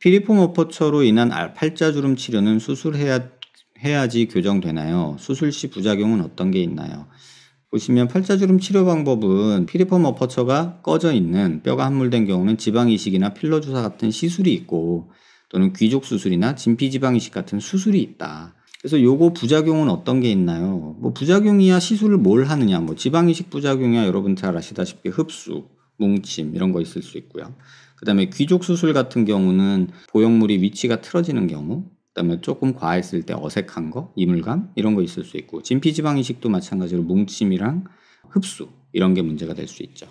피리폼 어퍼처로 인한 팔자주름 치료는 수술해야 해야지 교정되나요? 수술 시 부작용은 어떤 게 있나요? 보시면 팔자주름 치료 방법은 피리폼 어퍼처가 꺼져 있는 뼈가 함몰된 경우는 지방 이식이나 필러 주사 같은 시술이 있고 또는 귀족 수술이나 진피 지방 이식 같은 수술이 있다. 그래서 요거 부작용은 어떤 게 있나요? 뭐 부작용이야 시술을 뭘 하느냐, 뭐 지방 이식 부작용이야 여러분 잘 아시다시피 흡수, 뭉침 이런 거 있을 수 있고요. 그 다음에 귀족 수술 같은 경우는 보형물이 위치가 틀어지는 경우 그다음에 조금 과했을 때 어색한 거, 이물감 이런 거 있을 수 있고 진피 지방 이식도 마찬가지로 뭉침이랑 흡수 이런 게 문제가 될 수 있죠.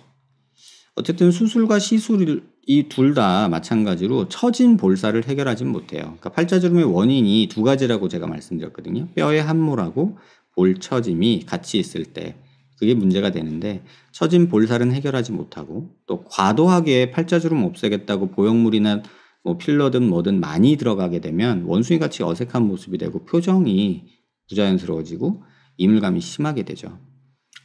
어쨌든 수술과 시술 이 둘 다 마찬가지로 처진 볼살을 해결하진 못해요. 그러니까 팔자주름의 원인이 두 가지라고 제가 말씀드렸거든요. 뼈의 함몰하고 볼 처짐이 같이 있을 때 그게 문제가 되는데 처진 볼살은 해결하지 못하고 또 과도하게 팔자주름 없애겠다고 보형물이나 뭐 필러든 뭐든 많이 들어가게 되면 원숭이 같이 어색한 모습이 되고 표정이 부자연스러워지고 이물감이 심하게 되죠.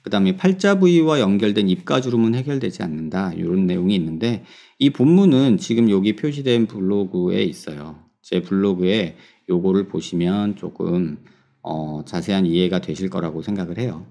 그 다음에 팔자 부위와 연결된 입가주름은 해결되지 않는다. 이런 내용이 있는데 이 본문은 지금 여기 표시된 블로그에 있어요. 제 블로그에 요거를 보시면 조금 어, 자세한 이해가 되실 거라고 생각을 해요.